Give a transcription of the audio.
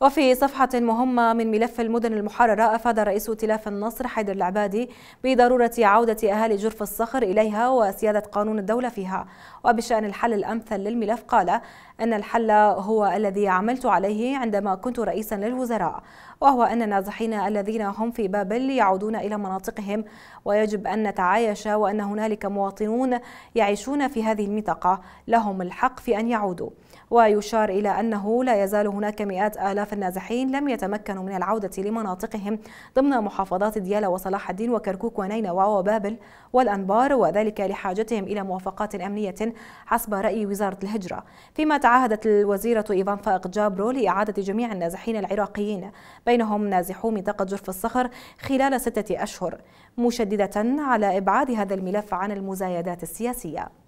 وفي صفحة مهمة من ملف المدن المحررة أفاد رئيس ائتلاف النصر حيدر العبادي بضرورة عودة أهالي جرف الصخر إليها وسيادة قانون الدولة فيها وبشأن الحل الأمثل للملف قال أن الحل هو الذي عملت عليه عندما كنت رئيسا للوزراء وهو أن النازحين الذين هم في بابل يعودون إلى مناطقهم ويجب أن نتعايش وأن هنالك مواطنون يعيشون في هذه المنطقة لهم الحق في أن يعودوا ويشار إلى أنه لا يزال هناك مئات آلاف آلاف النازحين لم يتمكنوا من العودة لمناطقهم ضمن محافظات ديالى وصلاح الدين وكركوك ونينوى وبابل والأنبار وذلك لحاجتهم إلى موافقات أمنية حسب رأي وزارة الهجرة فيما تعهدت الوزيرة إيفان فائق جابرو لإعادة جميع النازحين العراقيين بينهم نازحو منطقة جرف الصخر خلال ستة أشهر مشددة على إبعاد هذا الملف عن المزايدات السياسية